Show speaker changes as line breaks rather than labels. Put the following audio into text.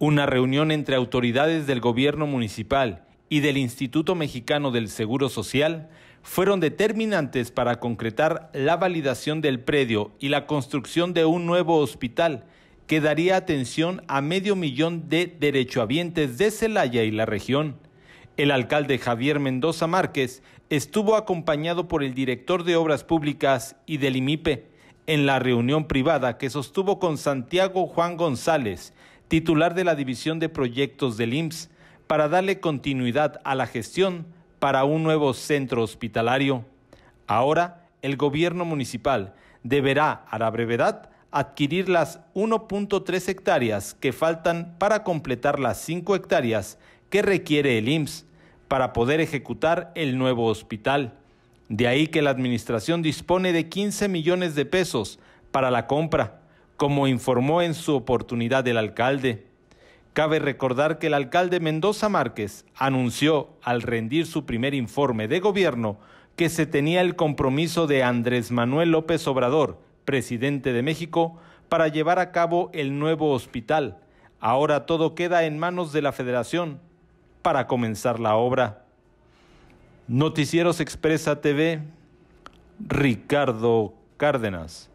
Una reunión entre autoridades del gobierno municipal y del Instituto Mexicano del Seguro Social fueron determinantes para concretar la validación del predio y la construcción de un nuevo hospital que daría atención a medio millón de derechohabientes de Celaya y la región. El alcalde Javier Mendoza Márquez estuvo acompañado por el director de Obras Públicas y del IMIPE en la reunión privada que sostuvo con Santiago Juan González, titular de la División de Proyectos del IMSS, para darle continuidad a la gestión para un nuevo centro hospitalario. Ahora, el gobierno municipal deberá, a la brevedad, adquirir las 1.3 hectáreas que faltan para completar las 5 hectáreas que requiere el IMSS para poder ejecutar el nuevo hospital. De ahí que la administración dispone de 15 millones de pesos para la compra como informó en su oportunidad el alcalde. Cabe recordar que el alcalde Mendoza Márquez anunció al rendir su primer informe de gobierno que se tenía el compromiso de Andrés Manuel López Obrador, presidente de México, para llevar a cabo el nuevo hospital. Ahora todo queda en manos de la Federación para comenzar la obra. Noticieros Expresa TV, Ricardo Cárdenas.